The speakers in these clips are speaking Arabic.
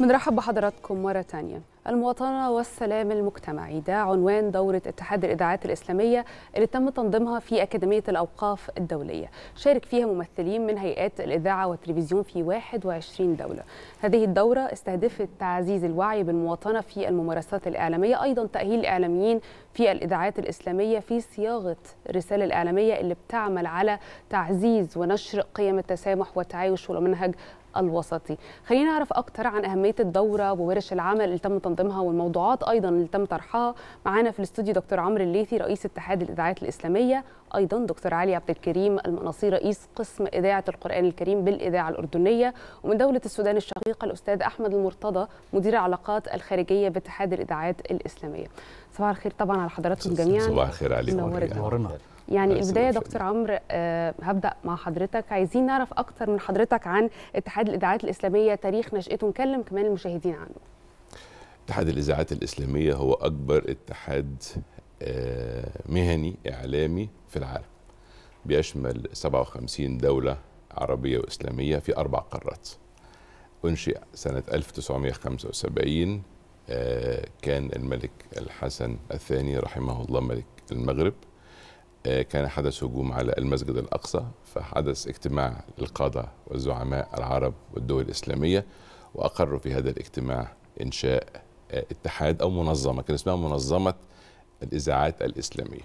بنرحب بحضراتكم مرة تانية المواطنة والسلام المجتمعي ده عنوان دورة اتحاد الإذاعات الإسلامية اللي تم تنظيمها في أكاديمية الأوقاف الدولية شارك فيها ممثلين من هيئات الإذاعة والتلفزيون في 21 دولة هذه الدورة استهدفت تعزيز الوعي بالمواطنة في الممارسات الإعلامية أيضا تأهيل الإعلاميين في الإذاعات الإسلامية في صياغة الرسالة الإعلامية اللي بتعمل على تعزيز ونشر قيم التسامح والتعايش والمنهج الوسطي خلينا نعرف أكتر عن أهمية الدورة وورش العمل اللي تم تنظيمها والموضوعات أيضا اللي تم طرحها معانا في الاستوديو دكتور عمرو الليثي رئيس اتحاد الإذاعات الإسلامية أيضا دكتور علي عبد الكريم المناصي رئيس قسم إذاعة القرآن الكريم بالإذاعة الأردنية ومن دولة السودان الشقيقة الأستاذ أحمد المرتضى مدير العلاقات الخارجية باتحاد الإذاعات الإسلامية صباح الخير طبعا على حضراتكم جميعا صباح الخير عليكم نورتنا يعني البدايه دكتور عمرو آه، هبدا مع حضرتك عايزين نعرف اكتر من حضرتك عن اتحاد الاذاعات الاسلاميه تاريخ نشاته نكلم كمان المشاهدين عنه اتحاد الاذاعات الاسلاميه هو اكبر اتحاد آه، مهني اعلامي في العالم بيشمل 57 دوله عربيه واسلاميه في اربع قارات انشئ سنه 1975 آه، كان الملك الحسن الثاني رحمه الله ملك المغرب آه، كان حدث هجوم على المسجد الأقصى فحدث اجتماع للقادة والزعماء العرب والدول الإسلامية وأقروا في هذا الاجتماع إنشاء آه، اتحاد أو منظمة كان اسمها منظمة الإذاعات الإسلامية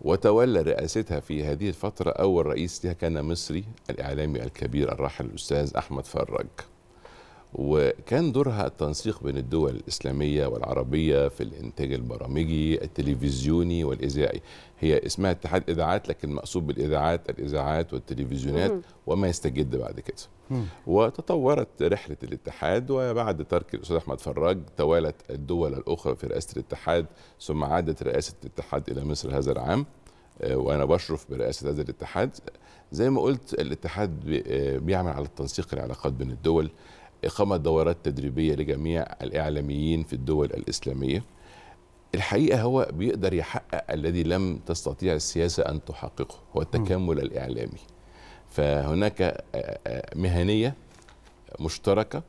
وتولى رئاستها في هذه الفترة أول رئيس لها كان مصري الإعلامي الكبير الراحل الأستاذ أحمد فرج وكان دورها التنسيق بين الدول الإسلامية والعربية في الإنتاج البرامجي التلفزيوني والإذاعي هي اسمها اتحاد إذاعات لكن مقصود بالإذاعات الإذاعات والتلفزيونات وما يستجد بعد كده وتطورت رحلة الاتحاد وبعد ترك الأستاذ أحمد فراج توالت الدول الأخرى في رئاسة الاتحاد ثم عادت رئاسة الاتحاد إلى مصر هذا العام آه، وانا بشرف برئاسه هذا الاتحاد زي ما قلت الاتحاد آه، بيعمل على التنسيق العلاقات بين الدول إقامة دورات تدريبية لجميع الإعلاميين في الدول الإسلامية الحقيقة هو بيقدر يحقق الذي لم تستطيع السياسة أن تحققه هو التكامل الإعلامي فهناك مهنية مشتركة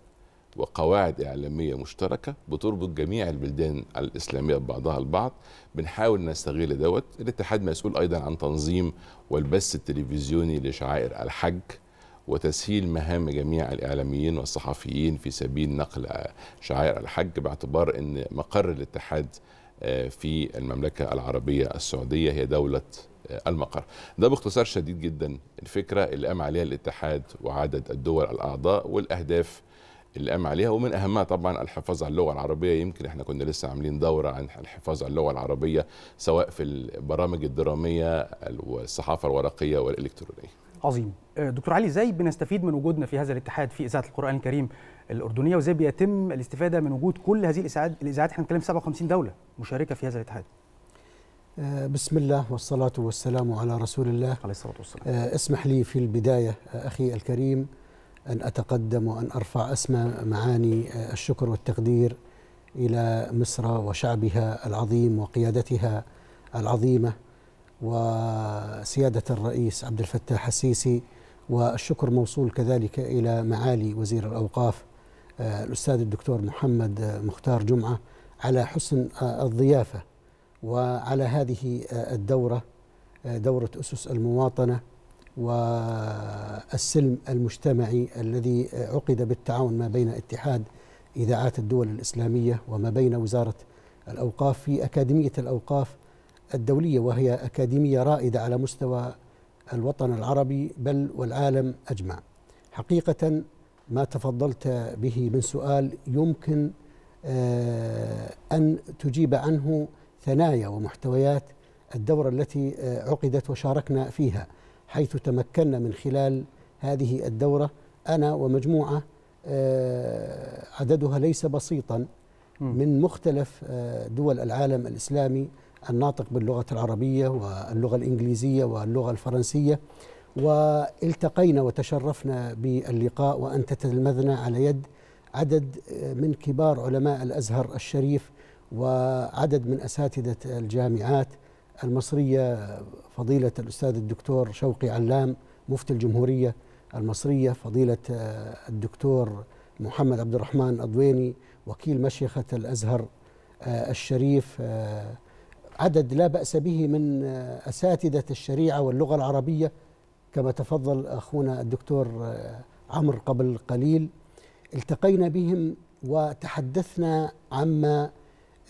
وقواعد إعلامية مشتركة بتربط جميع البلدان الإسلامية ببعضها البعض بنحاول نستغل دوت الاتحاد مسؤول أيضا عن تنظيم والبث التلفزيوني لشعائر الحج وتسهيل مهام جميع الإعلاميين والصحفيين في سبيل نقل شعائر الحج باعتبار أن مقر الاتحاد آه، في المملكة العربية السعودية هي دولة آه، المقر ده باختصار شديد جدا الفكرة اللي قام عليها الاتحاد وعدد الدول الأعضاء والأهداف اللي قام عليها ومن اهمها طبعا الحفاظ على اللغه العربيه يمكن احنا كنا لسه عاملين دوره عن الحفاظ على اللغه العربيه سواء في البرامج الدراميه والصحافه الورقيه والالكترونيه عظيم آه، دكتور علي ازاي بنستفيد من وجودنا في هذا الاتحاد في اذاعه القران الكريم الاردنيه وازاي بيتم الاستفاده من وجود كل هذه الاذاعات الاذاعات احنا بنتكلم 57 دوله مشاركه في هذا الاتحاد آه، بسم الله والصلاة والسلام على رسول الله عليه الصلاة والسلام آه، اسمح لي في البداية أخي الكريم أن أتقدم وأن أرفع أسمى معاني الشكر والتقدير إلى مصر وشعبها العظيم وقيادتها العظيمة وسيادة الرئيس عبد الفتاح السيسي والشكر موصول كذلك إلى معالي وزير الأوقاف آه، الأستاذ الدكتور محمد آه، مختار جمعة على حسن آه، الضيافة وعلى هذه الدورة دورة أسس المواطنة والسلم المجتمعي الذي عقد بالتعاون ما بين اتحاد إذاعات الدول الإسلامية وما بين وزارة الأوقاف في أكاديمية الأوقاف الدولية وهي أكاديمية رائدة على مستوى الوطن العربي بل والعالم أجمع حقيقة ما تفضلت به من سؤال يمكن آه، أن تجيب عنه ثنايا ومحتويات الدورة التي آه، عقدت وشاركنا فيها حيث تمكنا من خلال هذه الدورة أنا ومجموعة آه، عددها ليس بسيطا من مختلف دول العالم الإسلامي الناطق باللغة العربية واللغة الإنجليزية واللغة الفرنسية والتقينا وتشرفنا باللقاء وأن تتلمذنا على يد عدد من كبار علماء الأزهر الشريف وعدد من أساتذة الجامعات المصرية فضيلة الأستاذ الدكتور شوقي علام مفتي الجمهورية المصرية فضيلة الدكتور محمد عبد الرحمن أضويني وكيل مشيخة الأزهر الشريف عدد لا بأس به من أساتذة الشريعة واللغة العربية كما تفضل أخونا الدكتور عمرو قبل قليل التقينا بهم وتحدثنا عما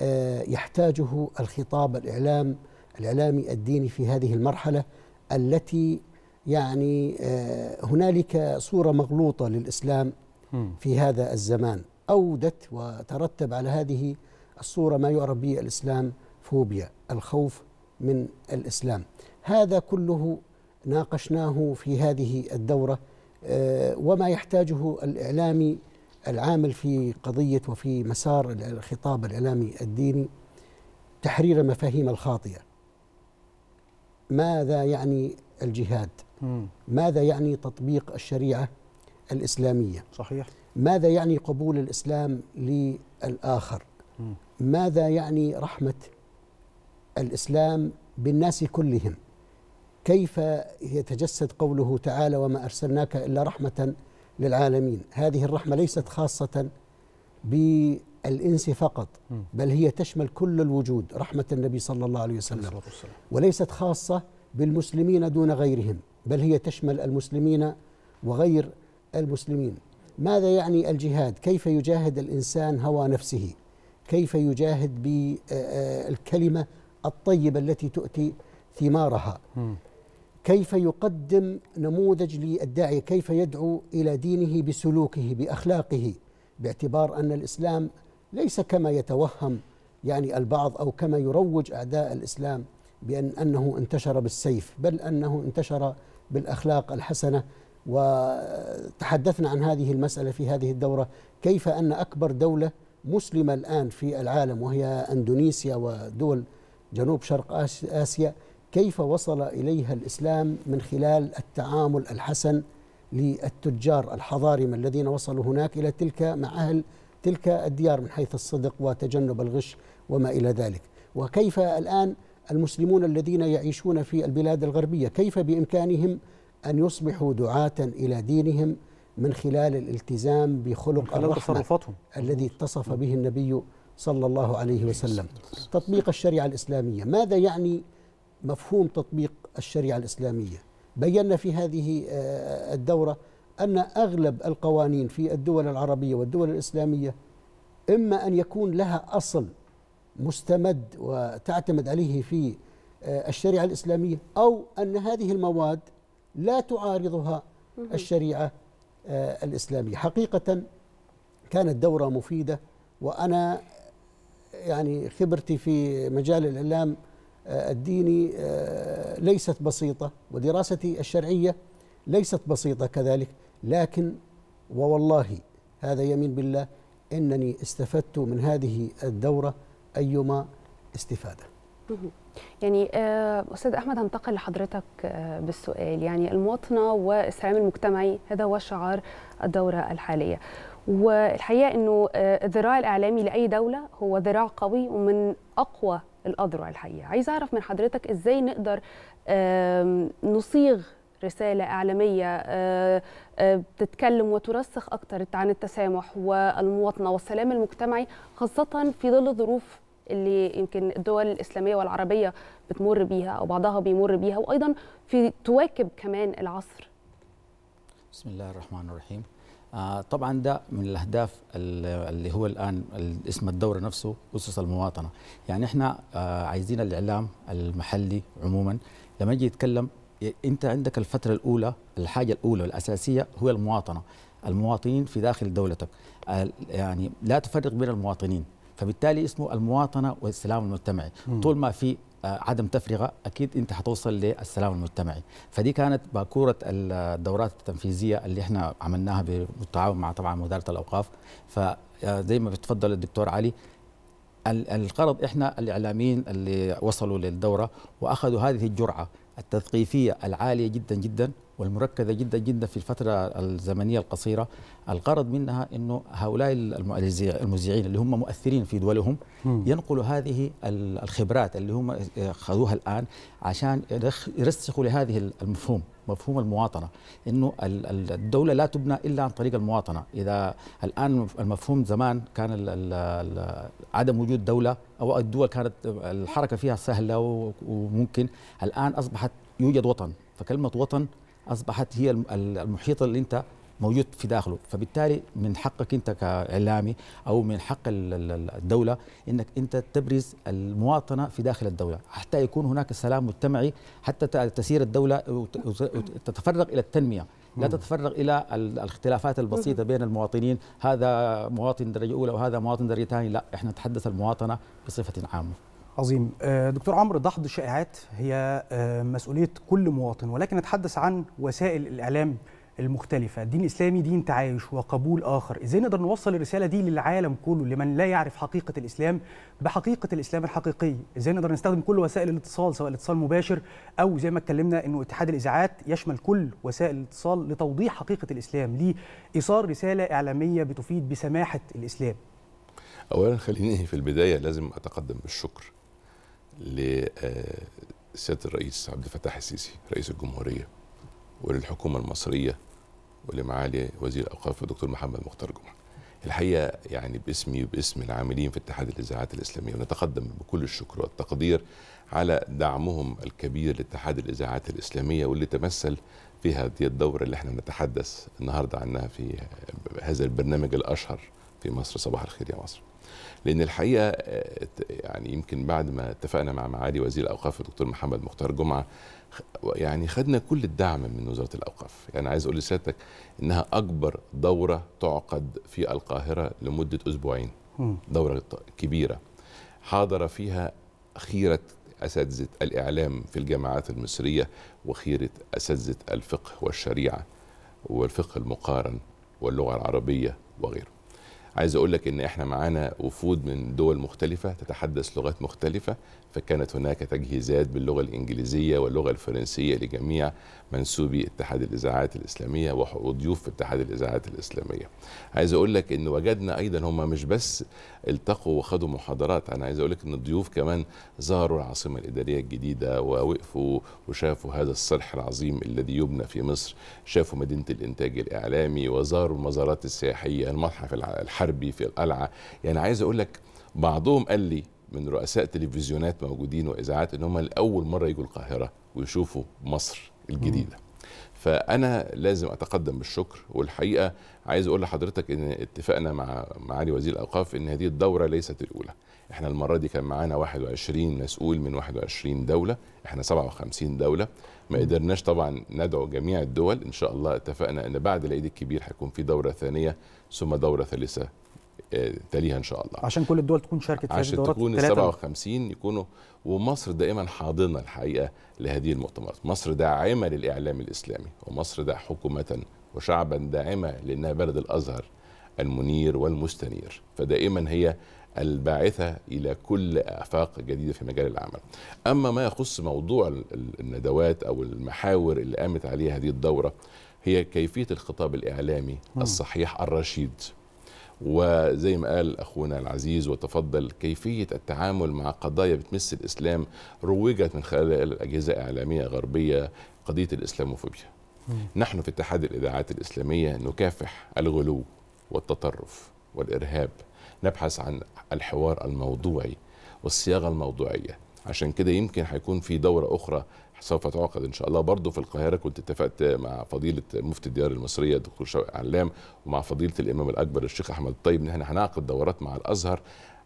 آه، يحتاجه الخطاب الإعلام الإعلامي الديني في هذه المرحلة التي يعني آه، هنالك صورة مغلوطة للإسلام في هذا الزمان أودت وترتب على هذه الصورة ما يعرف به الإسلام فوبيا الخوف من الإسلام هذا كله ناقشناه في هذه الدورة آه، وما يحتاجه الإعلامي العامل في قضية وفي مسار الخطاب الإعلامي الديني تحرير المفاهيم الخاطئة ماذا يعني الجهاد ماذا يعني تطبيق الشريعة الإسلامية صحيح ماذا يعني قبول الإسلام للآخر ماذا يعني رحمة الإسلام بالناس كلهم كيف يتجسد قوله تعالى وما أرسلناك إلا رحمة للعالمين هذه الرحمة ليست خاصة بالإنس فقط بل هي تشمل كل الوجود رحمة النبي صلى الله عليه وسلم وليست خاصة بالمسلمين دون غيرهم بل هي تشمل المسلمين وغير المسلمين ماذا يعني الجهاد كيف يجاهد الإنسان هوى نفسه كيف يجاهد بالكلمة آه، آه، الطيبة التي تؤتي ثمارها كيف يقدم نموذج للداعية كيف يدعو إلى دينه بسلوكه بأخلاقه باعتبار أن الإسلام ليس كما يتوهم يعني البعض أو كما يروج أعداء الإسلام بأن أنه انتشر بالسيف بل أنه انتشر بالأخلاق الحسنة وتحدثنا عن هذه المسألة في هذه الدورة كيف أن أكبر دولة مسلمة الآن في العالم وهي أندونيسيا ودول جنوب شرق آسيا كيف وصل إليها الإسلام من خلال التعامل الحسن للتجار الحضارمة الذين وصلوا هناك إلى تلك مع أهل تلك الديار من حيث الصدق وتجنب الغش وما إلى ذلك وكيف الآن المسلمون الذين يعيشون في البلاد الغربية كيف بإمكانهم أن يصبحوا دعاة إلى دينهم من خلال الالتزام بخلق خلال الرحمة تصرفاتهم الذي اتصف به النبي صلى الله عليه وسلم تطبيق الشريعة الإسلامية ماذا يعني مفهوم تطبيق الشريعة الإسلامية بينا في هذه آه، الدورة أن أغلب القوانين في الدول العربية والدول الإسلامية إما أن يكون لها أصل مستمد وتعتمد عليه في آه، الشريعة الإسلامية أو أن هذه المواد لا تعارضها الشريعة آه، الإسلامية حقيقة كانت دورة مفيدة وأنا يعني خبرتي في مجال الإعلام آه، الديني آه، ليست بسيطة ودراستي الشرعية ليست بسيطة كذلك لكن ووالله هذا يمين بالله إنني استفدت من هذه الدورة أيما استفادة يعني آه، استاذ احمد أنتقل لحضرتك بالسؤال يعني المواطنه والسلام المجتمعي هذا هو شعار الدوره الحاليه والحقيقه انه آه، الذراع الاعلامي لاي دوله هو ذراع قوي ومن اقوى الاذرع الحقيقه عايز اعرف من حضرتك ازاي نقدر نصيغ رساله اعلاميه آه، آه، تتكلم وترسخ أكثر عن التسامح والمواطنه والسلام المجتمعي خاصه في ظل الظروف اللي يمكن الدول الاسلاميه والعربيه بتمر بيها او بعضها بيمر بيها وايضا في تواكب كمان العصر بسم الله الرحمن الرحيم آه، طبعا ده من الاهداف اللي هو الان اسم الدوره نفسه اسس المواطنه يعني احنا آه، عايزين الاعلام المحلي عموما لما يجي يتكلم انت عندك الفتره الاولى الحاجه الاولى والاساسيه هو المواطنه المواطنين في داخل دولتك يعني لا تفرق بين المواطنين فبالتالي اسمه المواطنه والسلام المجتمعي طول ما في عدم تفرقه اكيد انت حتوصل للسلام المجتمعي فدي كانت باكوره الدورات التنفيذيه اللي احنا عملناها بالتعاون مع طبعا وزاره الاوقاف فزي آه، ما بتفضل الدكتور علي الغرض احنا الاعلاميين اللي وصلوا للدوره واخذوا هذه الجرعه التثقيفيه العاليه جدا جدا والمركزه جدا جدا في الفتره الزمنيه القصيره الغرض منها انه هؤلاء المذيعين اللي هم مؤثرين في دولهم ينقلوا هذه الخبرات اللي هم خذوها الان عشان يرسخوا لهذه المفهوم مفهوم المواطنه انه الدوله لا تبنى الا عن طريق المواطنه اذا الان المفهوم زمان كان عدم وجود دوله او الدول كانت الحركه فيها سهله وممكن الان اصبحت يوجد وطن فكلمه وطن اصبحت هي المحيط اللي انت موجود في داخله فبالتالي من حقك انت كاعلامي او من حق الدوله انك انت تبرز المواطنه في داخل الدوله حتى يكون هناك سلام مجتمعي حتى تسير الدوله وتتفرغ الى التنميه لا تتفرغ الى الاختلافات البسيطه بين المواطنين هذا مواطن درجه اولى وهذا مواطن درجه ثانيه لا احنا نتحدث المواطنه بصفه عامه عظيم آه، دكتور عمرو دحض الشائعات هي آه، مسؤوليه كل مواطن ولكن نتحدث عن وسائل الاعلام المختلفة الدين الإسلامي دين تعايش وقبول آخر إزاي نقدر نوصل الرسالة دي للعالم كله لمن لا يعرف حقيقة الإسلام بحقيقة الإسلام الحقيقي إزاي نقدر نستخدم كل وسائل الاتصال سواء الاتصال مباشر أو زي ما اتكلمنا أنه اتحاد الإذاعات يشمل كل وسائل الاتصال لتوضيح حقيقة الإسلام لإيصال رسالة إعلامية بتفيد بسماحة الإسلام أولا خليني في البداية لازم أتقدم بالشكر لسياده آه، الرئيس عبد الفتاح السيسي رئيس الجمهوريه وللحكومه المصريه ولمعالي وزير الاوقاف الدكتور محمد مختار جمعه. الحقيقه يعني باسمي وباسم العاملين في اتحاد الاذاعات الاسلاميه ونتقدم بكل الشكر والتقدير على دعمهم الكبير لاتحاد الاذاعات الاسلاميه واللي تمثل في هذه الدوره اللي احنا بنتحدث النهارده عنها في هذا البرنامج الاشهر في مصر صباح الخير يا مصر لان الحقيقه آه، يعني يمكن بعد ما اتفقنا مع معالي وزير الاوقاف الدكتور محمد مختار جمعه يعني خدنا كل الدعم من وزاره الاوقاف يعني عايز اقول لسيادتك انها اكبر دوره تعقد في القاهره لمده اسبوعين دوره كبيره حاضر فيها خيره اساتذه الاعلام في الجامعات المصريه وخيره اساتذه الفقه والشريعه والفقه المقارن واللغه العربيه وغيره عايز اقول لك ان احنا معانا وفود من دول مختلفه تتحدث لغات مختلفه فكانت هناك تجهيزات باللغة الإنجليزية واللغة الفرنسية لجميع منسوبي اتحاد الإذاعات الإسلامية وضيوف اتحاد الإذاعات الإسلامية عايز أقول لك أن وجدنا أيضا هم مش بس التقوا وخدوا محاضرات أنا عايز أقول لك أن الضيوف كمان زاروا العاصمة الإدارية الجديدة ووقفوا وشافوا هذا الصرح العظيم الذي يبنى في مصر شافوا مدينة الإنتاج الإعلامي وزاروا المزارات السياحية المتحف الحربي في القلعة يعني عايز أقول لك بعضهم قال لي من رؤساء تلفزيونات موجودين واذاعات ان هم لاول مره يجوا القاهره ويشوفوا مصر الجديده فانا لازم اتقدم بالشكر والحقيقه عايز اقول لحضرتك ان اتفقنا مع معالي وزير الاوقاف ان هذه الدوره ليست الاولى احنا المره دي كان معانا 21 مسؤول من 21 دوله احنا 57 دوله ما قدرناش طبعا ندعو جميع الدول ان شاء الله اتفقنا ان بعد العيد الكبير هيكون في دوره ثانيه ثم دوره ثالثه تليها ان شاء الله عشان كل الدول تكون شاركت في هذه الدورات عشان تكون ال 57 يكونوا ومصر دائما حاضنه الحقيقه لهذه المؤتمرات مصر داعمه للاعلام الاسلامي ومصر ده حكومه وشعبا داعمه لانها بلد الازهر المنير والمستنير فدائما هي الباعثة إلى كل آفاق جديدة في مجال العمل أما ما يخص موضوع الندوات أو المحاور اللي قامت عليها هذه الدورة هي كيفية الخطاب الإعلامي الصحيح الرشيد وزي ما قال أخونا العزيز وتفضل كيفية التعامل مع قضايا بتمس الإسلام روجت من خلال الأجهزة الإعلامية الغربية قضية الإسلاموفوبيا نحن في اتحاد الإذاعات الإسلامية نكافح الغلو والتطرف والإرهاب نبحث عن الحوار الموضوعي والصياغة الموضوعية عشان كده يمكن هيكون في دورة أخرى سوف تعقد ان شاء الله برضه في القاهره كنت اتفقت مع فضيله مفتي الديار المصريه الدكتور شوقي علام ومع فضيله الامام الاكبر الشيخ احمد الطيب ان احنا هنعقد دورات مع الازهر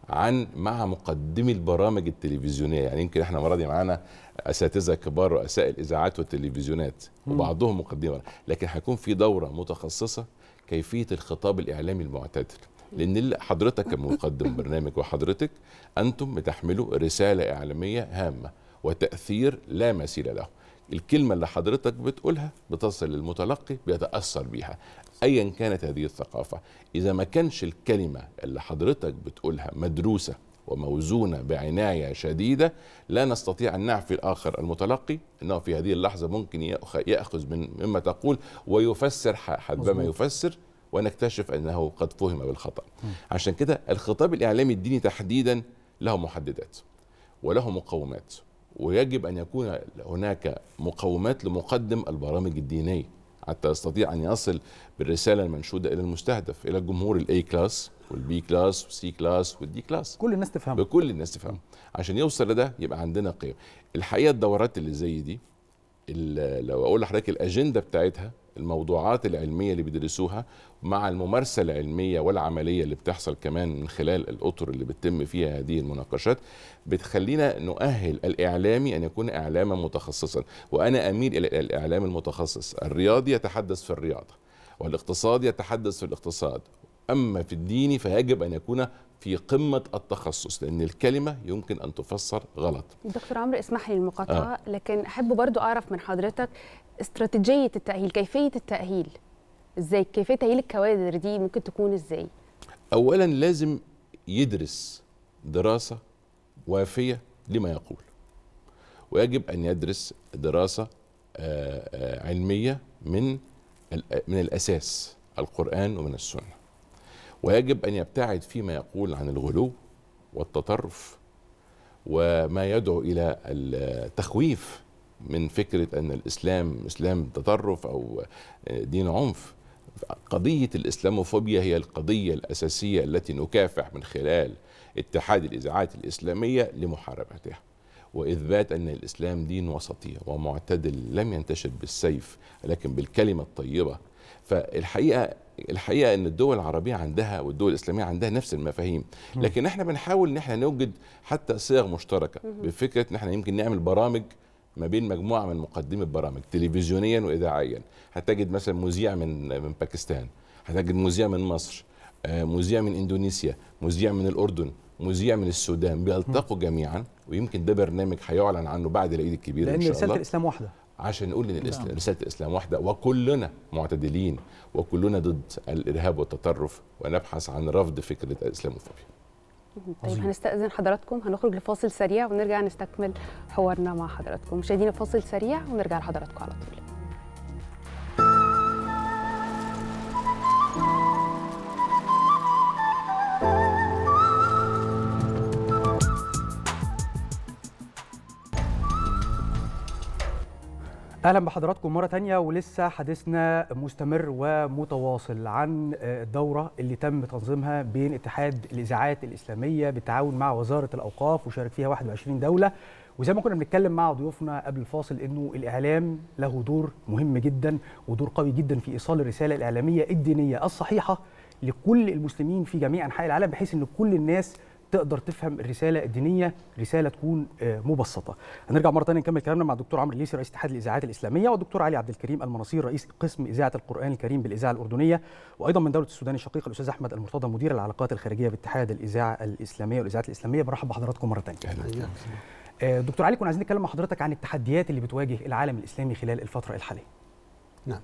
عن مع مقدمي البرامج التلفزيونيه يعني يمكن احنا المره دي معانا اساتذه كبار رؤساء الاذاعات والتلفزيونات وبعضهم مقدمه لكن هيكون في دوره متخصصه كيفيه الخطاب الاعلامي المعتدل لان حضرتك كمقدم برنامج وحضرتك انتم بتحملوا رساله اعلاميه هامه وتأثير لا مثيل له الكلمة اللي حضرتك بتقولها بتصل للمتلقي بيتأثر بيها أيا كانت هذه الثقافة إذا ما كانش الكلمة اللي حضرتك بتقولها مدروسة وموزونة بعناية شديدة لا نستطيع أن نعفي الآخر المتلقي أنه في هذه اللحظة ممكن يأخذ من مما تقول ويفسر ما يفسر ونكتشف أنه قد فهم بالخطأ عشان كده الخطاب الإعلامي الديني تحديدا له محددات وله مقومات ويجب أن يكون هناك مقومات لمقدم البرامج الدينية حتى يستطيع أن يصل بالرسالة المنشودة إلى المستهدف إلى الجمهور الأي كلاس والبي كلاس والسي كلاس والدي كلاس كل الناس تفهمه بكل الناس تفهمه عشان يوصل لده يبقى عندنا قيم الحقيقة الدورات اللي زي دي لو اقول لحضرتك الاجنده بتاعتها الموضوعات العلميه اللي بيدرسوها مع الممارسه العلميه والعمليه اللي بتحصل كمان من خلال الاطر اللي بتتم فيها هذه المناقشات بتخلينا نؤهل الاعلامي ان يكون اعلاما متخصصا وانا اميل الى الاعلام المتخصص الرياضي يتحدث في الرياضه والاقتصاد يتحدث في الاقتصاد اما في الديني فيجب ان يكون في قمة التخصص لأن الكلمة يمكن أن تفسر غلط دكتور عمرو اسمح لي المقاطعة آه. لكن أحب برضو أعرف من حضرتك استراتيجية التأهيل كيفية التأهيل إزاي كيفية تأهيل الكوادر دي ممكن تكون إزاي أولا لازم يدرس دراسة وافية لما يقول ويجب أن يدرس دراسة آه، آه، علمية من آه، من الأساس القرآن ومن السنة ويجب أن يبتعد فيما يقول عن الغلو والتطرف وما يدعو إلى التخويف من فكرة أن الإسلام إسلام تطرف أو دين عنف قضية الإسلاموفوبيا هي القضية الأساسية التي نكافح من خلال اتحاد الإذاعات الإسلامية لمحاربتها وإثبات أن الإسلام دين وسطي ومعتدل لم ينتشر بالسيف لكن بالكلمة الطيبة فالحقيقه الحقيقه ان الدول العربيه عندها والدول الاسلاميه عندها نفس المفاهيم لكن احنا بنحاول ان احنا نوجد حتى صيغ مشتركه بفكره ان احنا يمكن نعمل برامج ما بين مجموعه من مقدمي البرامج تلفزيونيا واذاعيا هتجد مثلا مذيع من من باكستان هتجد مذيع من مصر آه، مذيع من اندونيسيا مذيع من الاردن مذيع من السودان بيلتقوا جميعا ويمكن ده برنامج هيعلن عنه بعد العيد الكبير ان شاء الله لان رساله الاسلام واحده عشان نقول ان الاسلام نعم. رساله الاسلام واحده وكلنا معتدلين وكلنا ضد الارهاب والتطرف ونبحث عن رفض فكره الاسلاموفوبيا. طيب هنستأذن حضراتكم هنخرج لفاصل سريع ونرجع نستكمل حوارنا مع حضراتكم مشاهدينا فاصل سريع ونرجع لحضراتكم على طول. اهلا بحضراتكم مره تانية ولسه حديثنا مستمر ومتواصل عن آه، الدوره اللي تم تنظيمها بين اتحاد الاذاعات الاسلاميه بالتعاون مع وزاره الاوقاف وشارك فيها 21 دوله وزي ما كنا بنتكلم مع ضيوفنا قبل الفاصل انه الاعلام له دور مهم جدا ودور قوي جدا في ايصال الرساله الاعلاميه الدينيه الصحيحه لكل المسلمين في جميع انحاء العالم بحيث ان كل الناس تقدر تفهم الرساله الدينيه رساله تكون آه، مبسطه هنرجع مره ثانيه نكمل كلامنا مع الدكتور عمرو الليسي رئيس اتحاد الاذاعات الاسلاميه والدكتور علي عبد الكريم المناصير رئيس قسم اذاعه القران الكريم بالاذاعه الاردنيه وايضا من دوله السودان الشقيقه الاستاذ احمد المرتضى مدير العلاقات الخارجيه باتحاد الاذاعه الاسلاميه والاذاعات الاسلاميه برحب بحضراتكم مره ثانيه آه، دكتور علي كنا عايزين نتكلم مع حضرتك عن التحديات اللي بتواجه العالم الاسلامي خلال الفتره الحاليه نعم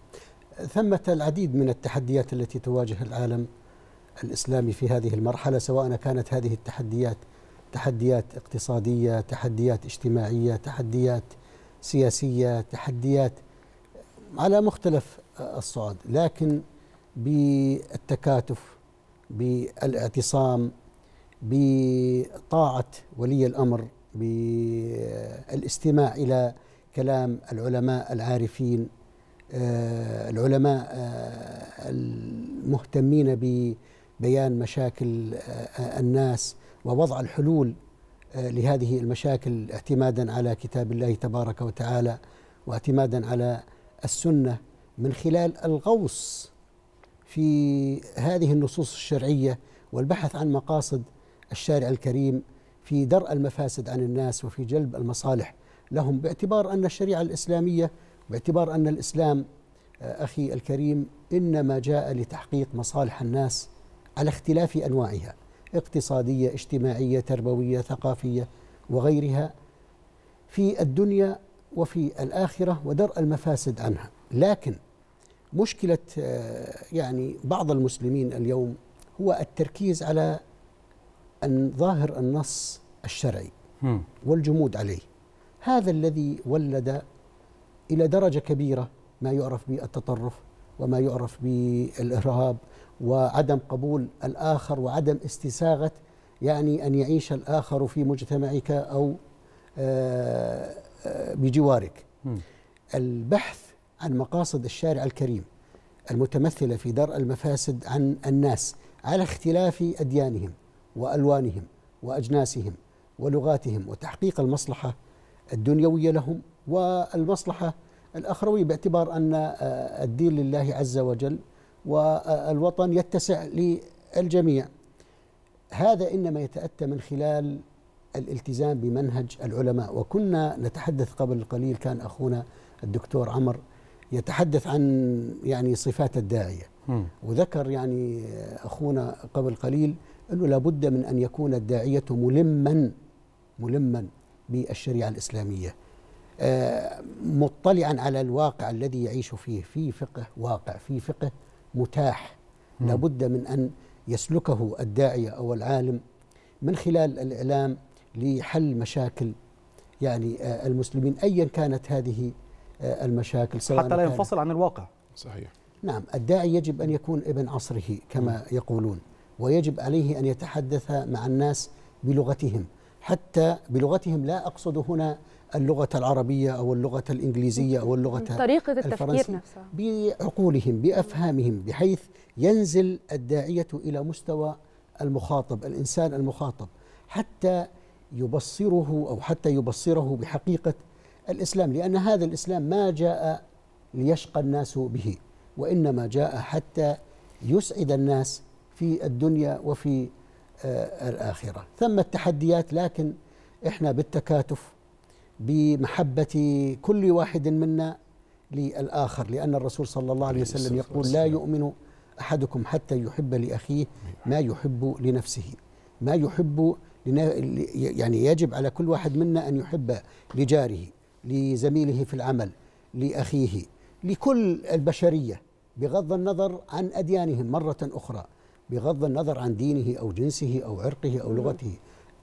ثمة العديد من التحديات التي تواجه العالم الإسلامي في هذه المرحلة سواء كانت هذه التحديات تحديات اقتصادية تحديات اجتماعية تحديات سياسية تحديات على مختلف الصعد لكن بالتكاتف بالاعتصام بطاعة ولي الأمر بالاستماع إلى كلام العلماء العارفين آه، العلماء آه، المهتمين ب بيان مشاكل آه، آه، الناس ووضع الحلول آه، لهذه المشاكل اعتمادا على كتاب الله تبارك وتعالى واعتمادا على السنه من خلال الغوص في هذه النصوص الشرعيه والبحث عن مقاصد الشارع الكريم في درء المفاسد عن الناس وفي جلب المصالح لهم باعتبار ان الشريعه الاسلاميه باعتبار ان الاسلام اخي الكريم انما جاء لتحقيق مصالح الناس على اختلاف انواعها اقتصاديه، اجتماعيه، تربويه، ثقافيه وغيرها في الدنيا وفي الاخره ودرء المفاسد عنها، لكن مشكله آه، يعني بعض المسلمين اليوم هو التركيز على أن ظاهر النص الشرعي والجمود عليه هذا الذي ولد إلى درجة كبيرة ما يعرف بالتطرف وما يعرف بالإرهاب وعدم قبول الآخر وعدم استساغة يعني أن يعيش الآخر في مجتمعك أو آه، آه، بجوارك البحث عن مقاصد الشارع الكريم المتمثلة في درء المفاسد عن الناس على اختلاف أديانهم وألوانهم وأجناسهم ولغاتهم وتحقيق المصلحة الدنيوية لهم والمصلحة الأخروية باعتبار أن آه، الدين لله عز وجل والوطن يتسع للجميع هذا انما يتاتى من خلال الالتزام بمنهج العلماء وكنا نتحدث قبل قليل كان اخونا الدكتور عمر يتحدث عن يعني صفات الداعيه وذكر يعني اخونا قبل قليل انه لابد من ان يكون الداعيه ملما ملما بالشريعه الاسلاميه آه، مطلعا على الواقع الذي يعيش فيه في فقه واقع في فقه متاح لا لابد من أن يسلكه الداعية أو العالم من خلال الإعلام لحل مشاكل يعني آه، المسلمين أيا كانت هذه آه، المشاكل سواء حتى لا ينفصل عن الواقع صحيح نعم الداعي يجب أن يكون ابن عصره كما م. يقولون ويجب عليه أن يتحدث مع الناس بلغتهم حتى بلغتهم لا أقصد هنا اللغة العربية أو اللغة الإنجليزية أو اللغة طريقة التفكير نفسها بعقولهم بأفهامهم بحيث ينزل الداعية إلى مستوى المخاطب الإنسان المخاطب حتى يبصره أو حتى يبصره بحقيقة الإسلام لأن هذا الإسلام ما جاء ليشقى الناس به وإنما جاء حتى يسعد الناس في الدنيا وفي آه، الآخرة ثم التحديات لكن إحنا بالتكاتف بمحبة كل واحد منا للآخر لأن الرسول صلى الله عليه وسلم يقول لا يؤمن أحدكم حتى يحب لأخيه ما يحب لنفسه ما يحب يعني يجب على كل واحد منا أن يحب لجاره لزميله في العمل لأخيه لكل البشرية بغض النظر عن أديانهم مرة أخرى بغض النظر عن دينه أو جنسه أو عرقه أو لغته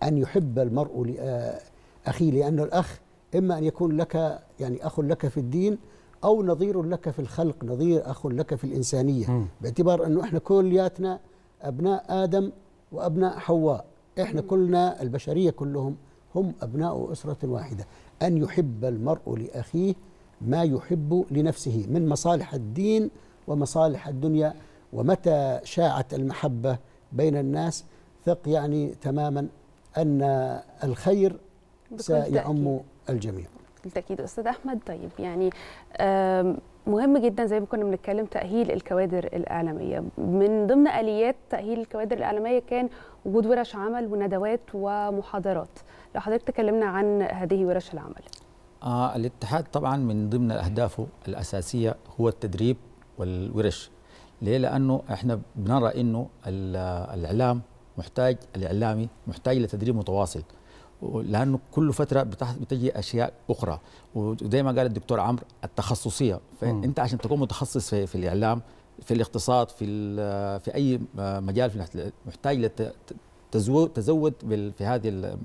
أن يحب المرء لأخيه لأن الأخ إما أن يكون لك يعني أخ لك في الدين أو نظير لك في الخلق نظير أخ لك في الإنسانية م. باعتبار أنه إحنا كلياتنا أبناء آدم وأبناء حواء إحنا كلنا البشرية كلهم هم أبناء أسرة واحدة أن يحب المرء لأخيه ما يحب لنفسه من مصالح الدين ومصالح الدنيا ومتى شاعت المحبة بين الناس ثق يعني تماما أن الخير سيعم الجميع بالتاكيد استاذ احمد طيب يعني مهم جدا زي ما كنا بنتكلم تاهيل الكوادر الاعلاميه من ضمن اليات تاهيل الكوادر الاعلاميه كان وجود ورش عمل وندوات ومحاضرات لو حضرتك تكلمنا عن هذه ورش العمل آه الاتحاد طبعا من ضمن اهدافه الاساسيه هو التدريب والورش ليه لانه احنا بنرى انه الاعلام محتاج الاعلامي محتاج لتدريب متواصل لانه كل فتره بتجي اشياء اخرى وزي ما قال الدكتور عمرو التخصصيه فانت عشان تكون متخصص في, في الاعلام في الاقتصاد في في اي مجال محتاج تزود في هذه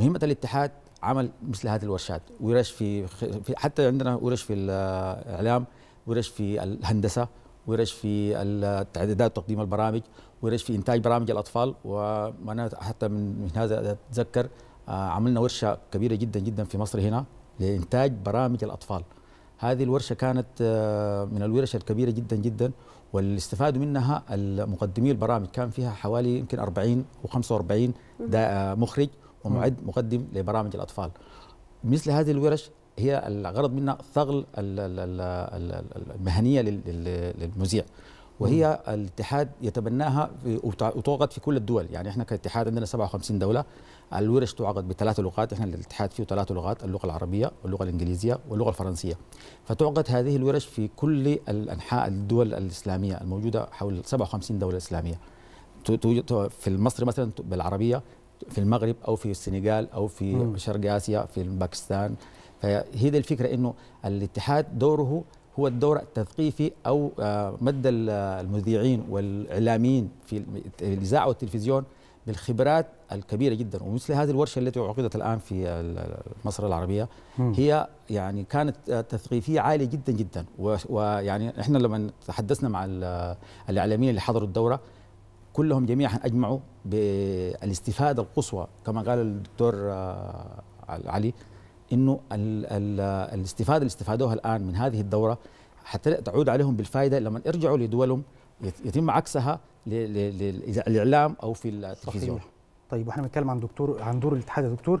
مهمه الاتحاد عمل مثل هذه الورشات ورش في, في حتى عندنا ورش في الاعلام ورش في الهندسه ورش في التعدادات وتقديم البرامج ورش في انتاج برامج الاطفال وانا حتى من هذا اتذكر آه، عملنا ورشه كبيره جدا جدا في مصر هنا لانتاج برامج الاطفال هذه الورشه كانت آه، من الورش الكبيره جدا جدا واللي استفادوا منها مقدمي البرامج كان فيها حوالي يمكن 40 و 45 مخرج ومعد مقدم لبرامج الاطفال مثل هذه الورش هي الغرض منها ثغل المهنيه للمذيع وهي الاتحاد يتبناها وتعقد في كل الدول يعني احنا كاتحاد عندنا 57 دوله الورش تعقد بثلاث لغات احنا الاتحاد فيه ثلاث لغات اللغه العربيه واللغه الانجليزيه واللغه الفرنسيه فتعقد هذه الورش في كل انحاء الدول الاسلاميه الموجوده حول 57 دوله اسلاميه في مصر مثلا بالعربيه في المغرب او في السنغال او في شرق اسيا في باكستان فهذه الفكره انه الاتحاد دوره هو الدور التثقيفي أو آه، مد آه، المذيعين والإعلاميين في الإذاعة والتلفزيون بالخبرات الكبيرة جدا ومثل هذه الورشة التي عقدت الآن في مصر العربية هي يعني كانت آه، تثقيفية عالية جدا جدا ويعني احنا لما تحدثنا مع الإعلاميين اللي حضروا الدورة كلهم جميعا أجمعوا بالاستفادة القصوى كما قال الدكتور علي انه الاستفاده اللي استفادوها الان من هذه الدوره حتى تعود عليهم بالفائده لما يرجعوا لدولهم يتم عكسها للاعلام او في التلفزيون طيب واحنا بنتكلم عن دكتور عن دور الاتحاد يا دكتور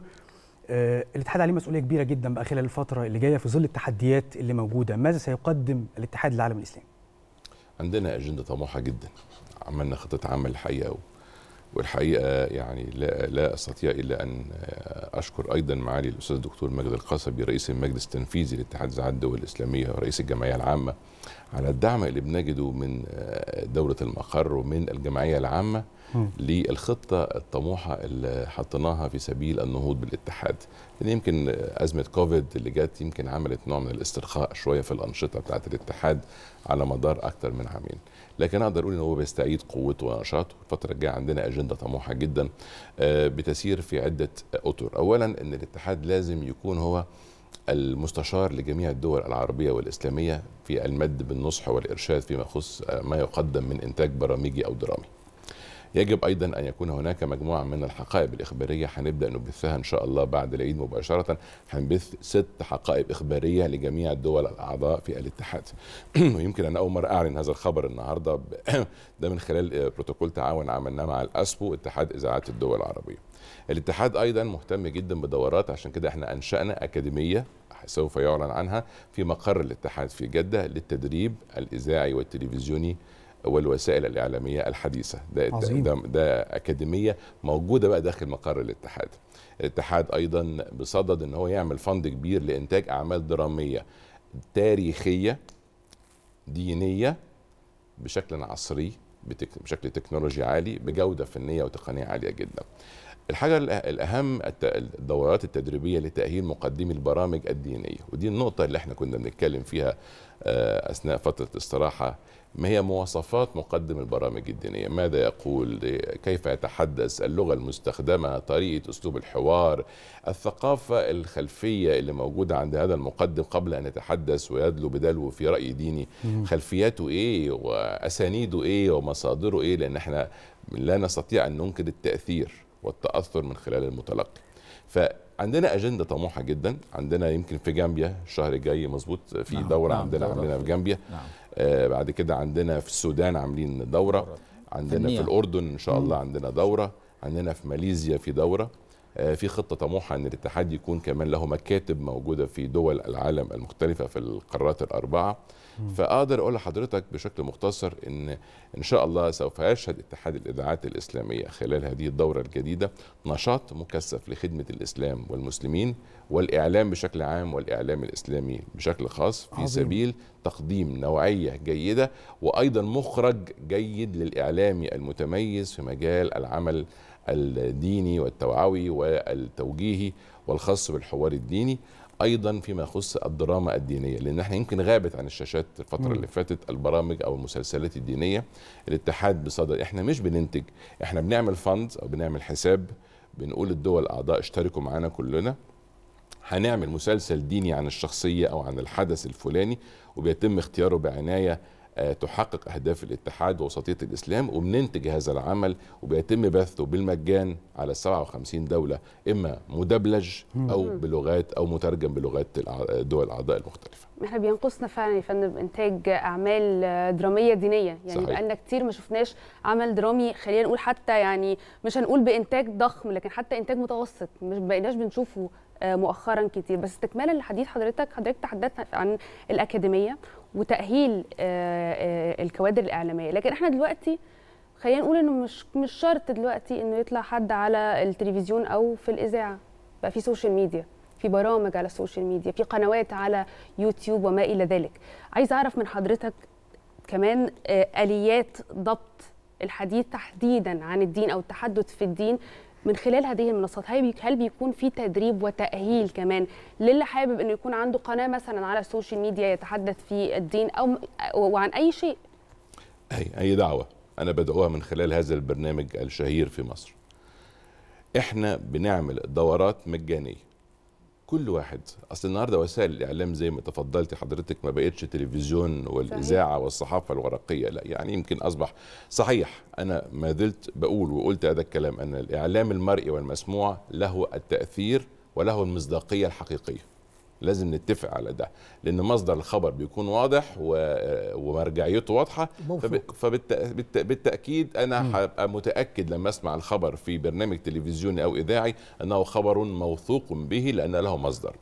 آه الاتحاد عليه مسؤوليه كبيره جدا بقى خلال الفتره اللي جايه في ظل التحديات اللي موجوده ماذا سيقدم الاتحاد للعالم الاسلامي عندنا اجنده طموحه جدا عملنا خطه عمل الحقيقه والحقيقه يعني لا لا استطيع الا ان اشكر ايضا معالي الاستاذ الدكتور مجد القصبي رئيس المجلس التنفيذي لاتحاد زراعه الدول الاسلاميه ورئيس الجمعيه العامه على الدعم اللي بنجده من دوله المقر ومن الجمعيه العامه للخطه الطموحه اللي حطيناها في سبيل النهوض بالاتحاد لان يمكن ازمه كوفيد اللي جت يمكن عملت نوع من الاسترخاء شويه في الانشطه بتاعه الاتحاد على مدار اكثر من عامين لكن اقدر اقول ان هو بيستعيد قوته ونشاطه الفتره الجايه عندنا اجنده أجندة طموحة جدا آه، بتسير في عدة أطر أولا أن الاتحاد لازم يكون هو المستشار لجميع الدول العربية والإسلامية في المد بالنصح والإرشاد فيما يخص آه، ما يقدم من إنتاج برامجي أو درامي يجب أيضا أن يكون هناك مجموعة من الحقائب الإخبارية هنبدأ نبثها إن شاء الله بعد العيد مباشرة هنبث ست حقائب إخبارية لجميع الدول الأعضاء في الاتحاد ويمكن أن أول مرة أعلن هذا الخبر النهاردة ده من خلال آه، بروتوكول تعاون عملناه مع الأسبو اتحاد إذاعات الدول العربية الاتحاد أيضا مهتم جدا بدورات عشان كده احنا أنشأنا أكاديمية سوف يعلن عنها في مقر الاتحاد في جدة للتدريب الإذاعي والتلفزيوني والوسائل الاعلاميه الحديثه ده عظيم. ده, ده اكاديميه موجوده بقى داخل مقر الاتحاد الاتحاد ايضا بصدد ان هو يعمل فند كبير لانتاج اعمال دراميه تاريخيه دينيه بشكل عصري بشكل تكنولوجي عالي بجوده فنيه وتقنيه عاليه جدا الحاجة الأهم الدورات التدريبية لتأهيل مقدمي البرامج الدينية ودي النقطة اللي احنا كنا بنتكلم فيها آه، أثناء فترة الاستراحه ما هي مواصفات مقدم البرامج الدينية ماذا يقول كيف يتحدث اللغة المستخدمة طريقة أسلوب الحوار الثقافة الخلفية اللي موجودة عند هذا المقدم قبل أن يتحدث ويدلو بدلو في رأي ديني خلفياته إيه وأسانيده إيه ومصادره إيه لأن احنا لا نستطيع أن ننكر التأثير والتاثر من خلال المتلقي فعندنا اجنده طموحه جدا عندنا يمكن في جامبيا الشهر الجاي مظبوط في نعم دوره نعم عندنا دورة عاملينها في جامبيا نعم. آه بعد كده عندنا في السودان عاملين دوره, عندنا فنية. في الاردن ان شاء الله عندنا دوره عندنا في ماليزيا في دوره آه، في خطة طموحة أن الاتحاد يكون كمان له مكاتب موجودة في دول العالم المختلفة في القارات الأربعة فاقدر اقول لحضرتك بشكل مختصر ان ان شاء الله سوف يشهد اتحاد الاذاعات الاسلاميه خلال هذه الدوره الجديده نشاط مكثف لخدمه الاسلام والمسلمين والاعلام بشكل عام والاعلام الاسلامي بشكل خاص في عظيم. سبيل تقديم نوعيه جيده وايضا مخرج جيد للاعلامي المتميز في مجال العمل الديني والتوعوي والتوجيهي والخاص بالحوار الديني ايضا فيما يخص الدراما الدينيه لان احنا يمكن غابت عن الشاشات الفتره اللي فاتت البرامج او المسلسلات الدينيه الاتحاد بصدد احنا مش بننتج احنا بنعمل فند او بنعمل حساب بنقول الدول الاعضاء اشتركوا معانا كلنا هنعمل مسلسل ديني عن الشخصيه او عن الحدث الفلاني وبيتم اختياره بعنايه آه، تحقق أهداف الاتحاد ووسطية الإسلام وبننتج هذا العمل وبيتم بثه بالمجان على 57 دولة إما مدبلج أو بلغات أو مترجم بلغات دول الأعضاء المختلفة احنا بينقصنا فعلا يا فندم انتاج اعمال دراميه دينيه يعني بقالنا كتير ما شفناش عمل درامي خلينا نقول حتى يعني مش هنقول بانتاج ضخم لكن حتى انتاج متوسط مش بقيناش بنشوفه آه، مؤخرا كتير بس استكمالا لحديث حضرتك حضرتك تحدثت عن الاكاديميه وتاهيل آه، آه، الكوادر الاعلاميه لكن احنا دلوقتي خلينا نقول انه مش مش شرط دلوقتي انه يطلع حد على التلفزيون او في الاذاعه بقى في سوشيال ميديا في برامج على السوشيال ميديا في قنوات على يوتيوب وما الى ذلك عايز اعرف من حضرتك كمان آه، اليات ضبط الحديث تحديدا عن الدين او التحدث في الدين من خلال هذه المنصات هل بيكون في تدريب وتاهيل كمان للي حابب انه يكون عنده قناه مثلا على السوشيال ميديا يتحدث في الدين او وعن اي شيء اي اي دعوه انا بدعوها من خلال هذا البرنامج الشهير في مصر احنا بنعمل دورات مجانيه كل واحد اصل النهارده وسائل الاعلام زي ما تفضلت حضرتك ما بقتش تلفزيون والاذاعه صحيح. والصحافه الورقيه لا يعني يمكن اصبح صحيح انا ما زلت بقول وقلت هذا الكلام ان الاعلام المرئي والمسموع له التاثير وله المصداقيه الحقيقيه لازم نتفق على ده لان مصدر الخبر بيكون واضح ومرجعيته واضحه فبالتاكيد انا هبقى متاكد لما اسمع الخبر في برنامج تلفزيوني او اذاعي انه خبر موثوق به لان له مصدر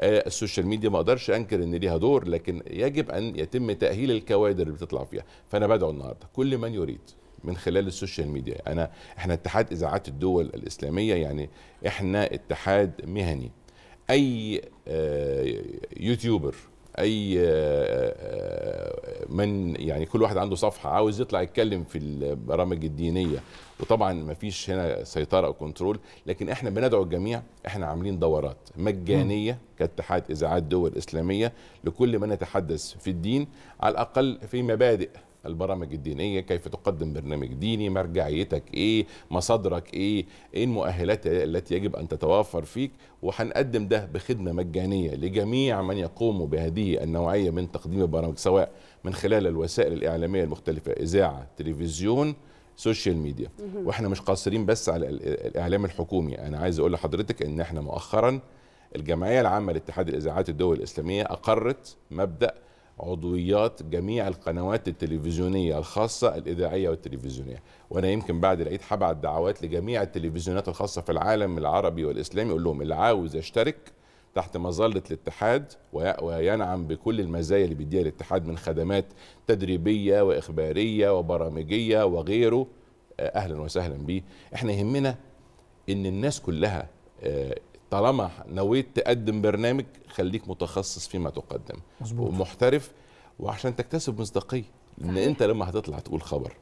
آه، السوشيال ميديا ما اقدرش انكر ان ليها دور لكن يجب ان يتم تاهيل الكوادر اللي بتطلع فيها فانا بدعو النهارده كل من يريد من خلال السوشيال ميديا انا احنا اتحاد اذاعات الدول الاسلاميه يعني احنا اتحاد مهني اي آه، يوتيوبر اي آه، آه، من يعني كل واحد عنده صفحه عاوز يطلع يتكلم في البرامج الدينيه وطبعا ما فيش هنا سيطره او كنترول لكن احنا بندعو الجميع احنا عاملين دورات مجانيه كاتحاد اذاعات دول اسلاميه لكل من يتحدث في الدين على الاقل في مبادئ البرامج الدينيه كيف تقدم برنامج ديني مرجعيتك ايه مصادرك ايه ايه المؤهلات التي يجب ان تتوافر فيك وهنقدم ده بخدمه مجانيه لجميع من يقوم بهذه النوعيه من تقديم البرامج سواء من خلال الوسائل الاعلاميه المختلفه اذاعه تلفزيون سوشيال ميديا واحنا مش قاصرين بس على الاعلام الحكومي انا عايز اقول لحضرتك ان احنا مؤخرا الجمعيه العامه لاتحاد الاذاعات الدول الاسلاميه اقرت مبدا عضويات جميع القنوات التلفزيونية الخاصة الإذاعية والتلفزيونية وأنا يمكن بعد العيد هبعت دعوات لجميع التلفزيونات الخاصة في العالم العربي والإسلامي أقول لهم اللي عاوز يشترك تحت مظلة الاتحاد وينعم بكل المزايا اللي بيديها الاتحاد من خدمات تدريبية وإخبارية وبرامجية وغيره آه، أهلا وسهلا بيه احنا يهمنا أن الناس كلها آه، طالما نويت تقدم برنامج خليك متخصص فيما تقدم مزبوط. ومحترف وعشان تكتسب مصداقيه لان انت لما هتطلع تقول خبر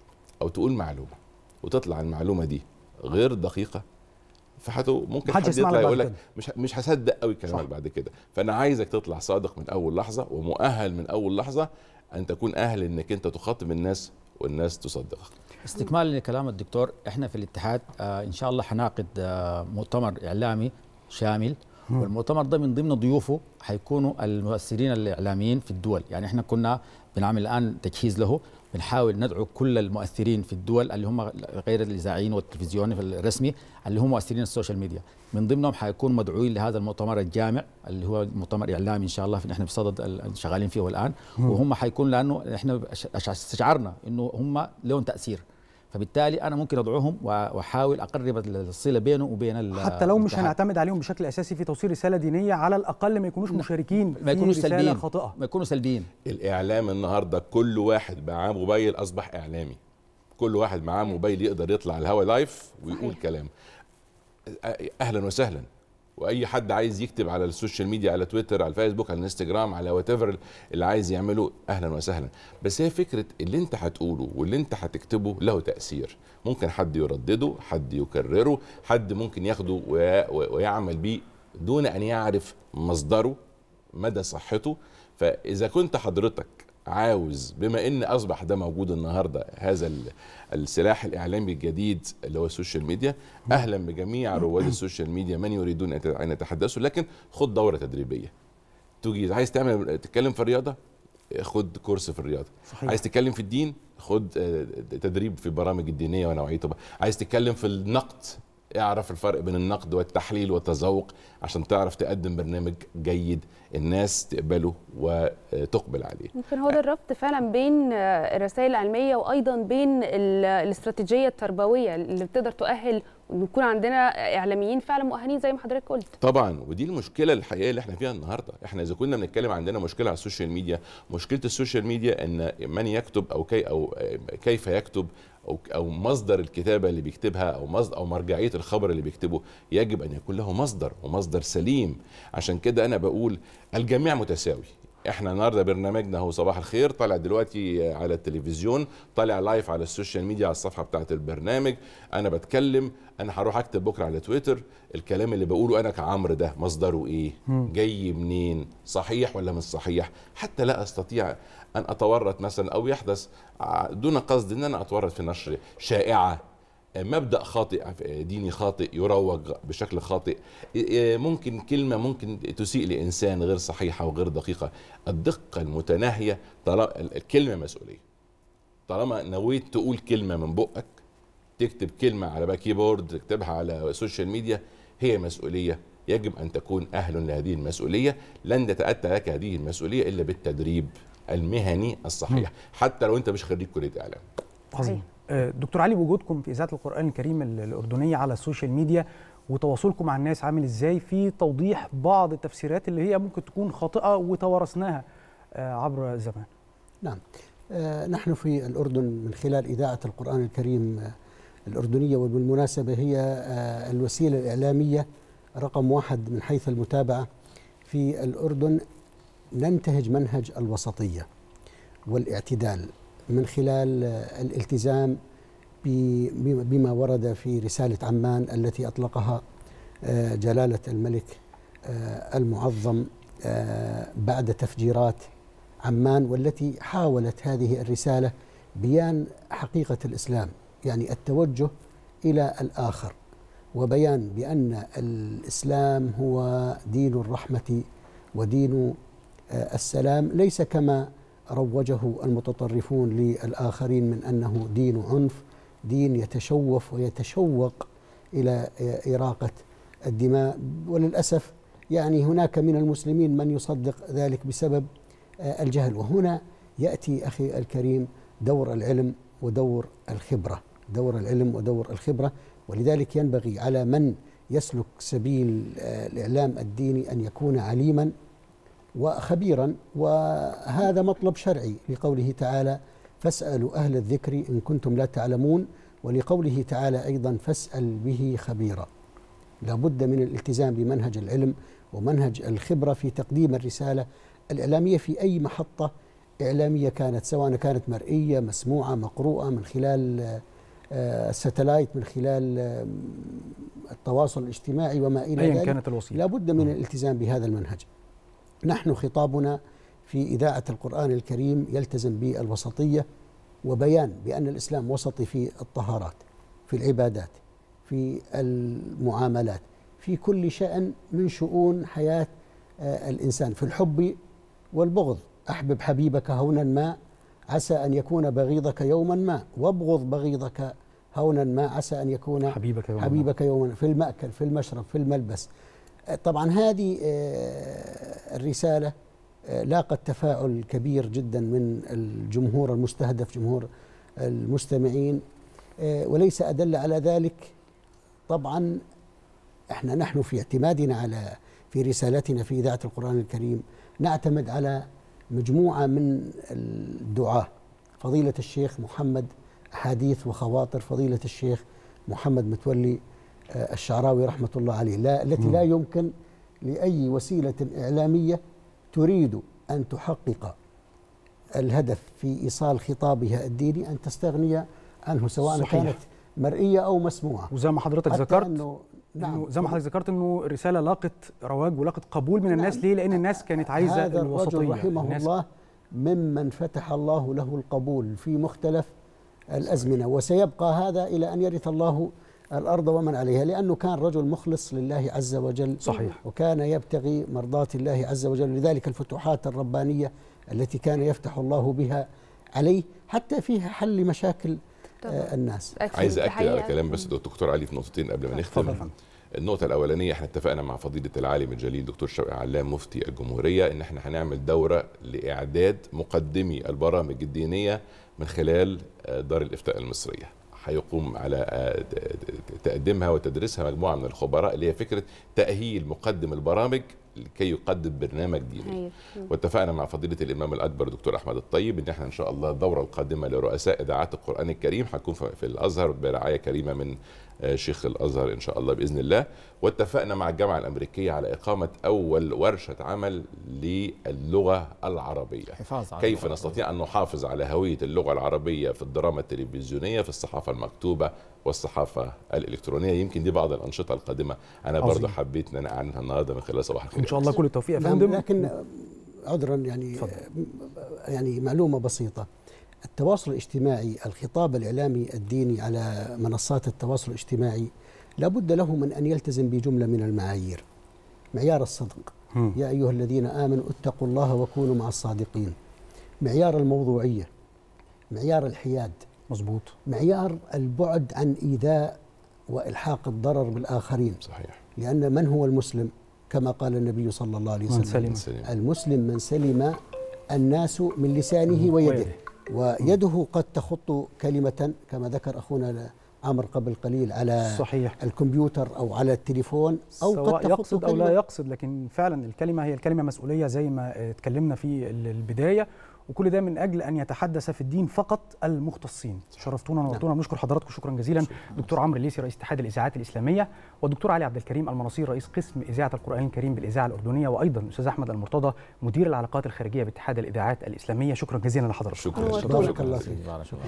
او تقول معلومه وتطلع المعلومه دي غير دقيقه فحتو ممكن حد يطلع يقول لك مش مش هصدق قوي كلامك بعد كده فانا عايزك تطلع صادق من اول لحظه ومؤهل من اول لحظه ان تكون اهل انك انت تخاطب الناس والناس تصدقك استكمال لكلام الدكتور احنا في الاتحاد آه، ان شاء الله هنعقد آه، مؤتمر اعلامي شامل والمؤتمر ده من ضمن ضيوفه حيكونوا المؤثرين الاعلاميين في الدول يعني احنا كنا بنعمل الان تجهيز له بنحاول ندعو كل المؤثرين في الدول اللي هم غير الاذاعيين والتلفزيون الرسمي اللي هم مؤثرين السوشيال ميديا من ضمنهم حيكون مدعوين لهذا المؤتمر الجامع اللي هو مؤتمر اعلامي ان شاء الله نحن بصدد شغالين فيه الان وهم حيكون لانه احنا استشعرنا انه هم لهم تاثير فبالتالي انا ممكن اضعهم واحاول اقرب الصله بينه وبين حتى لو مش هنعتمد عليهم بشكل اساسي في توصيل رساله دينيه على الاقل ما يكونوش مشاركين ما يكونوا في سلبيين خاطئه ما يكونوا سلبيين الاعلام النهارده كل واحد معاه موبايل اصبح اعلامي كل واحد معاه موبايل يقدر يطلع الهوا لايف ويقول كلام اهلا وسهلا واي حد عايز يكتب على السوشيال ميديا على تويتر على الفيسبوك على الانستجرام على وات اللي عايز يعمله اهلا وسهلا بس هي فكره اللي انت هتقوله واللي انت هتكتبه له تاثير ممكن حد يردده حد يكرره حد ممكن ياخده ويعمل بيه دون ان يعرف مصدره مدى صحته فاذا كنت حضرتك عاوز بما ان اصبح ده موجود النهارده هذا السلاح الاعلامي الجديد اللي هو السوشيال ميديا اهلا بجميع رواد السوشيال ميديا من يريدون ان يتحدثوا لكن خد دوره تدريبيه تجي عايز تعمل تتكلم في الرياضه خد كورس في الرياضه صحيح. عايز تتكلم في الدين خد آه، تدريب في البرامج الدينيه ونوعيته عايز تتكلم في النقد اعرف الفرق بين النقد والتحليل والتذوق عشان تعرف تقدم برنامج جيد الناس تقبله وتقبل عليه ممكن هو ده الربط فعلا بين آه، الرسائل العلميه وايضا بين الاستراتيجيه التربويه اللي بتقدر تؤهل ويكون عندنا اعلاميين فعلا مؤهلين زي ما حضرتك قلت طبعا ودي المشكله الحقيقيه اللي احنا فيها النهارده احنا اذا كنا بنتكلم عندنا مشكله على السوشيال ميديا مشكله السوشيال ميديا ان من يكتب او كي او آه، كيف يكتب او او مصدر الكتابه اللي بيكتبها او مصدر او مرجعيه الخبر اللي بيكتبه يجب ان يكون له مصدر ومصدر سليم عشان كده انا بقول الجميع متساوي احنا النهارده برنامجنا هو صباح الخير طالع دلوقتي على التلفزيون طالع لايف على السوشيال ميديا على الصفحه بتاعه البرنامج انا بتكلم انا هروح اكتب بكره على تويتر الكلام اللي بقوله انا كعمرو ده مصدره ايه جاي منين صحيح ولا مش صحيح حتى لا استطيع ان اتورط مثلا او يحدث دون قصد ان انا اتورط في نشر شائعه مبدا خاطئ ديني خاطئ يروج بشكل خاطئ ممكن كلمه ممكن تسيء لانسان غير صحيحه وغير دقيقه الدقه المتناهيه طالما الكلمه مسؤوليه طالما نويت تقول كلمه من بقك تكتب كلمه على بقى كيبورد تكتبها على السوشيال ميديا هي مسؤوليه يجب ان تكون اهل لهذه المسؤوليه لن تتاتى لك هذه المسؤوليه الا بالتدريب المهني الصحيح حتى لو انت مش خريج كليه اعلام عظيم آه، دكتور علي وجودكم في اذاعه القران الكريم الاردنيه على السوشيال ميديا وتواصلكم مع الناس عامل ازاي في توضيح بعض التفسيرات اللي هي ممكن تكون خاطئه وتوارثناها آه، عبر الزمان نعم آه، نحن في الأردن من خلال إذاعة القرآن الكريم الأردنية وبالمناسبة هي الوسيلة الإعلامية رقم واحد من حيث المتابعة في الأردن ننتهج منهج الوسطية والاعتدال من خلال الالتزام بما ورد في رسالة عمان التي أطلقها آه، جلالة الملك آه، المعظم آه، بعد تفجيرات عمان والتي حاولت هذه الرسالة بيان حقيقة الإسلام يعني التوجه إلى الآخر وبيان بأن الإسلام هو دين الرحمة ودين السلام ليس كما روجه المتطرفون للآخرين من أنه دين عنف دين يتشوف ويتشوق إلى إراقة الدماء وللأسف يعني هناك من المسلمين من يصدق ذلك بسبب الجهل وهنا يأتي أخي الكريم دور العلم ودور الخبرة دور العلم ودور الخبرة ولذلك ينبغي على من يسلك سبيل الإعلام الديني أن يكون عليما وخبيرا وهذا مطلب شرعي لقوله تعالى فاسألوا أهل الذكر إن كنتم لا تعلمون ولقوله تعالى أيضا فاسأل به خبيرا لابد من الالتزام بمنهج العلم ومنهج الخبرة في تقديم الرسالة الإعلامية في أي محطة إعلامية كانت سواء كانت مرئية مسموعة مقروءة من خلال آه، الستلايت من خلال التواصل الاجتماعي وما إلى ذلك كانت الوسيلة لابد من نعم. الالتزام بهذا المنهج نحن خطابنا في إذاعة القرآن الكريم يلتزم بالوسطية وبيان بأن الإسلام وسطي في الطهارات في العبادات في المعاملات في كل شأن من شؤون حياة آه، الإنسان في الحب والبغض أحبب حبيبك هونا ما عسى أن يكون بغيضك يوما ما وابغض بغيضك هونا ما عسى أن يكون حبيبك يوما, حبيبك يوما في المأكل في المشرب في الملبس طبعا هذه آه، الرسالة آه، لاقت تفاعل كبير جدا من الجمهور المستهدف جمهور المستمعين آه، وليس أدل على ذلك طبعا احنا نحن في اعتمادنا على في رسالتنا في إذاعة القرآن الكريم نعتمد على مجموعة من الدعاة فضيلة الشيخ محمد أحاديث وخواطر فضيلة الشيخ محمد متولي الشعراوي رحمة الله عليه لا التي لا يمكن لأي وسيلة إعلامية تريد أن تحقق الهدف في إيصال خطابها الديني أن تستغني عنه سواء صحيح. كانت مرئية أو مسموعة وزي ما حضرتك ذكرت أنه نعم زي ما حضرتك ذكرت انه الرساله لاقت رواج ولاقت قبول من الناس نعم. ليه؟ لان الناس كانت عايزه هذا الوسطيه رحمه الناس الله ممن فتح الله له القبول في مختلف الازمنه وسيبقى هذا الى ان يرث الله الأرض ومن عليها لأنه كان رجل مخلص لله عز وجل صحيح وكان يبتغي مرضاة الله عز وجل لذلك الفتوحات الربانية التي كان يفتح الله بها عليه حتى فيها حل مشاكل طبعا. آه، الناس عايز أكد على كلام بس دكتور علي في نقطتين قبل ما نختم النقطة الأولانية احنا اتفقنا مع فضيلة العالم الجليل دكتور شوقي علام مفتي الجمهورية إن احنا هنعمل دورة لإعداد مقدمي البرامج الدينية من خلال آه، دار الإفتاء المصرية هيقوم على آه، تقديمها وتدريسها مجموعه من الخبراء اللي هي فكره تاهيل مقدم البرامج لكي يقدم برنامج ديني واتفقنا مع فضيله الامام الاكبر دكتور احمد الطيب ان احنا ان شاء الله الدوره القادمه لرؤساء اذاعات القران الكريم هتكون في الازهر برعايه كريمه من آه، شيخ الازهر ان شاء الله باذن الله واتفقنا مع الجامعه الامريكيه على اقامه اول ورشه عمل للغه العربيه كيف نستطيع ان نحافظ على هويه اللغه العربيه في الدراما التلفزيونيه في الصحافه المكتوبه والصحافه الالكترونيه يمكن دي بعض الانشطه القادمه انا عظيم. برضو حبيت ان انا اعلنها النهارده من خلال صباح الخير ان شاء الله كل التوفيق يا نعم، فندم لكن عذرا يعني فضل. يعني معلومه بسيطه التواصل الاجتماعي الخطاب الإعلامي الديني على منصات التواصل الاجتماعي لابد له من أن يلتزم بجملة من المعايير معيار الصدق م. يا أيها الذين آمنوا اتقوا الله وكونوا مع الصادقين معيار الموضوعية معيار الحياد مزبوط معيار البعد عن إيذاء وإلحاق الضرر بالآخرين صحيح لأن من هو المسلم كما قال النبي صلى الله عليه وسلم من سلم. المسلم من سلم الناس من لسانه ويده ويده قد تخط كلمة كما ذكر أخونا عمر قبل قليل على صحيح. الكمبيوتر أو على التليفون أو سواء قد تخط يقصد أو لا يقصد لكن فعلا الكلمة هي الكلمة مسؤولية زي ما اتكلمنا في البداية وكل ده من اجل ان يتحدث في الدين فقط المختصين شرفتونا ونورتونا بنشكر حضراتكم شكرا جزيلا دكتور عمرو الليسي رئيس اتحاد الاذاعات الاسلاميه والدكتور علي عبد الكريم المناصير رئيس قسم اذاعه القران الكريم بالاذاعه الاردنيه وايضا الاستاذ احمد المرتضى مدير العلاقات الخارجيه باتحاد الاذاعات الاسلاميه شكرا جزيلا لحضراتكم شكرا شكرا, شكرا. شكرا. شكرا. شكرا. شكرا. شكرا.